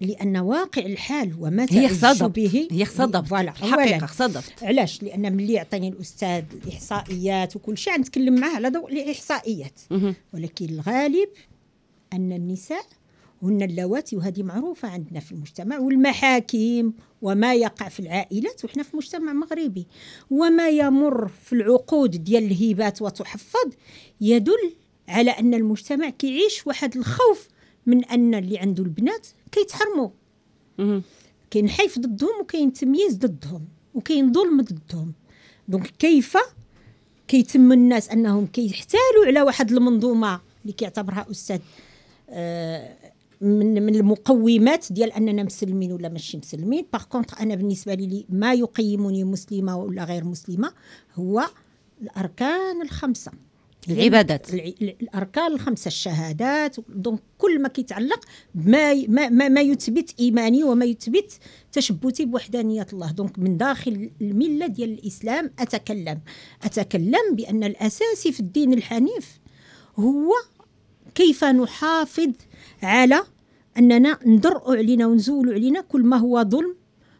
لان واقع الحال وما تعيش به هي خصدت فوالا حقيقه خصدت علاش لان ملي عطاني الاستاذ الاحصائيات وكل شيء نتكلم معاه على ضوء الاحصائيات ولكن الغالب ان النساء هن اللواتي وهذه معروفه عندنا في المجتمع والمحاكم وما يقع في العائلات وحنا في مجتمع مغربي وما يمر في العقود ديال الهبات وتحفظ يدل على ان المجتمع كيعيش واحد الخوف من ان اللي عنده البنات كيتحرموا كاين حيف ضدهم وكاين تمييز ضدهم وكاين ظلم ضدهم دونك كيف كيتم الناس انهم كيحتالوا على واحد المنظومه اللي كيعتبرها استاذ آه، من من المقومات ديال اننا مسلمين ولا ماشي مسلمين باغ انا بالنسبه لي ما يقيمني مسلمه ولا غير مسلمه هو الاركان الخمسه العبادات الاركان الخمسه الشهادات دونك كل ما كيتعلق بما ما, ما, ما يثبت ايماني وما يثبت تشبتي بوحدانيه الله دونك من داخل المله ديال الاسلام اتكلم اتكلم بان الاساسي في الدين الحنيف هو كيف نحافظ على اننا ندرء علينا ونزول علينا كل ما هو ظلم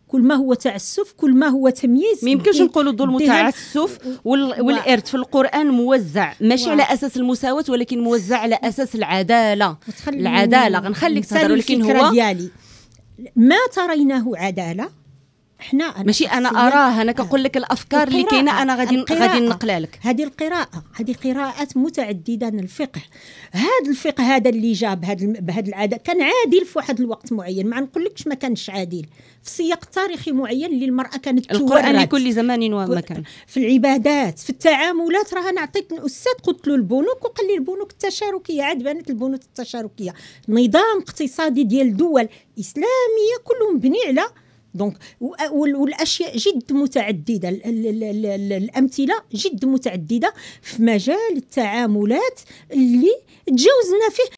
كل ما هو تعسف كل ما هو تمييز ما يمكنش إيه، نقولوا الظلم تعسف والارث في القران موزع ماشي على اساس المساواه ولكن موزع على اساس العداله العداله غنخليك تهضر ولكن هو ديالي ما تريناه عداله حنا أنا ماشي انا اراها انا كنقول نعم. لك الافكار اللي كاينه انا غادي غادي نقلها لك هذه القراءه هذه قراءات متعدده الفقه هذا الفقه هذا اللي جاب بهذا بهذا العاده كان عادل في واحد الوقت معين ما نقولكش ما كانش عادل في سياق تاريخي معين اللي المراه كانت القران لكل زمان ومكان في العبادات في التعاملات راه انا عطيت الاستاذ قلت له البنوك وقال لي البنوك التشاركيه عاد بانت البنوك التشاركيه نظام اقتصادي ديال دول اسلاميه كله مبني على دونك والاشياء جد متعدده الامثله جد متعدده في مجال التعاملات اللي تجاوزنا فيه